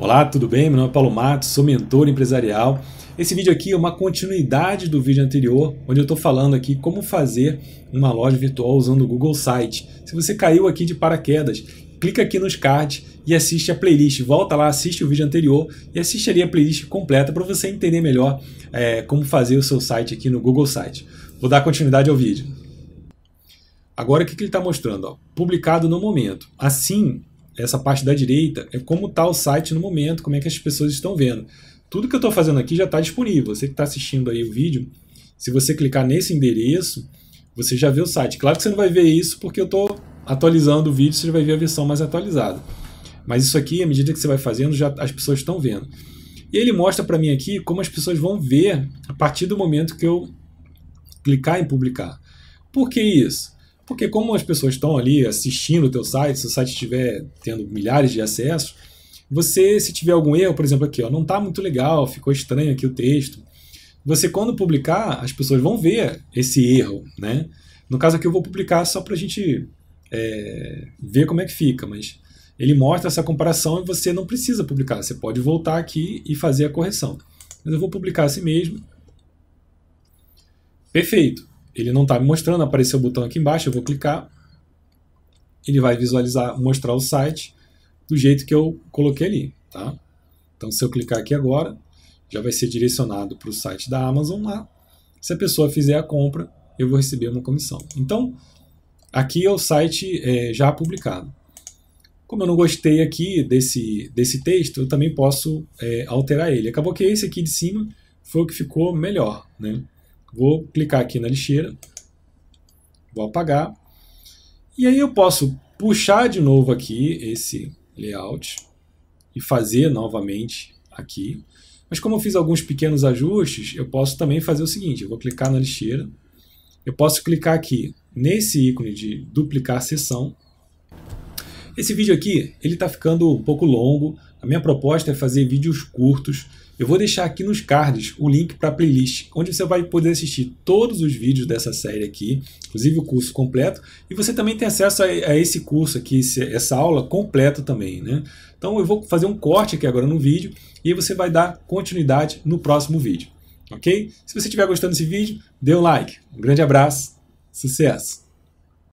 Olá, tudo bem? Meu nome é Paulo Matos, sou mentor empresarial. Esse vídeo aqui é uma continuidade do vídeo anterior, onde eu estou falando aqui como fazer uma loja virtual usando o Google Sites. Se você caiu aqui de paraquedas, clica aqui nos cards e assiste a playlist. Volta lá, assiste o vídeo anterior e assiste ali a playlist completa para você entender melhor é, como fazer o seu site aqui no Google Sites. Vou dar continuidade ao vídeo. Agora o que, que ele está mostrando? Ó, publicado no momento. Assim, essa parte da direita é como está o site no momento, como é que as pessoas estão vendo. Tudo que eu estou fazendo aqui já está disponível. Você que está assistindo aí o vídeo, se você clicar nesse endereço, você já vê o site. Claro que você não vai ver isso porque eu estou atualizando o vídeo, você vai ver a versão mais atualizada. Mas isso aqui, à medida que você vai fazendo, já as pessoas estão vendo. E ele mostra para mim aqui como as pessoas vão ver a partir do momento que eu clicar em publicar. Por que isso? Porque como as pessoas estão ali assistindo o teu site, se o site estiver tendo milhares de acessos, você, se tiver algum erro, por exemplo, aqui, ó, não está muito legal, ficou estranho aqui o texto. Você, quando publicar, as pessoas vão ver esse erro, né? No caso aqui, eu vou publicar só para a gente é, ver como é que fica, mas ele mostra essa comparação e você não precisa publicar. Você pode voltar aqui e fazer a correção. Mas eu vou publicar assim mesmo. Perfeito. Ele não está me mostrando, apareceu o botão aqui embaixo, eu vou clicar. Ele vai visualizar, mostrar o site do jeito que eu coloquei ali, tá? Então, se eu clicar aqui agora, já vai ser direcionado para o site da Amazon lá. Se a pessoa fizer a compra, eu vou receber uma comissão. Então, aqui é o site é, já publicado. Como eu não gostei aqui desse, desse texto, eu também posso é, alterar ele. Acabou que esse aqui de cima foi o que ficou melhor, né? Vou clicar aqui na lixeira, vou apagar. E aí eu posso puxar de novo aqui esse layout e fazer novamente aqui. Mas como eu fiz alguns pequenos ajustes, eu posso também fazer o seguinte, eu vou clicar na lixeira, eu posso clicar aqui nesse ícone de duplicar sessão. Esse vídeo aqui, ele está ficando um pouco longo, a minha proposta é fazer vídeos curtos. Eu vou deixar aqui nos cards o link para a playlist, onde você vai poder assistir todos os vídeos dessa série aqui, inclusive o curso completo, e você também tem acesso a, a esse curso aqui, esse, essa aula completa também, né? Então eu vou fazer um corte aqui agora no vídeo e você vai dar continuidade no próximo vídeo, ok? Se você estiver gostando desse vídeo, dê um like. Um grande abraço, sucesso!